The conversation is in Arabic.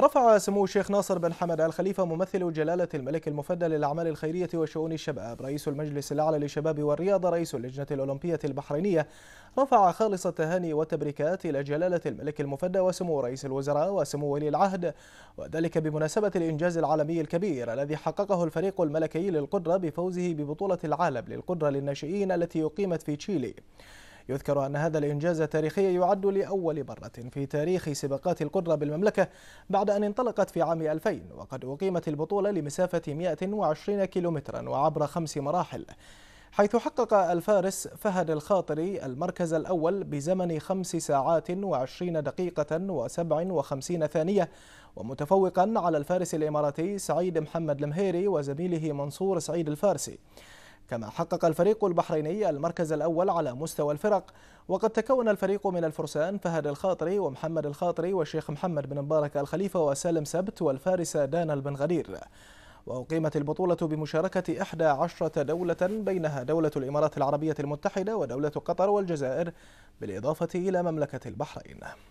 رفع سمو الشيخ ناصر بن حمد الخليفة ممثل جلالة الملك المفدى للأعمال الخيرية وشؤون الشباب رئيس المجلس الأعلى للشباب والرياضة رئيس اللجنة الأولمبية البحرينية رفع خالص التهاني والتبريكات إلى جلالة الملك المفدى وسمو رئيس الوزراء وسمو ولي العهد وذلك بمناسبة الإنجاز العالمي الكبير الذي حققه الفريق الملكي للقدرة بفوزه ببطولة العالم للقدرة للناشئين التي أقيمت في تشيلي يذكر أن هذا الإنجاز التاريخي يعد لأول مرة في تاريخ سباقات القرة بالمملكة بعد أن انطلقت في عام 2000 وقد أقيمت البطولة لمسافة 120 كيلومترا وعبر خمس مراحل حيث حقق الفارس فهد الخاطري المركز الأول بزمن خمس ساعات وعشرين دقيقة وسبع وخمسين ثانية ومتفوقا على الفارس الإماراتي سعيد محمد المهيري وزميله منصور سعيد الفارسي كما حقق الفريق البحريني المركز الأول على مستوى الفرق وقد تكون الفريق من الفرسان فهد الخاطري ومحمد الخاطري والشيخ محمد بن مبارك الخليفة وسالم سبت والفارس دانا غدير وأقيمت البطولة بمشاركة 11 دولة بينها دولة الإمارات العربية المتحدة ودولة قطر والجزائر بالإضافة إلى مملكة البحرين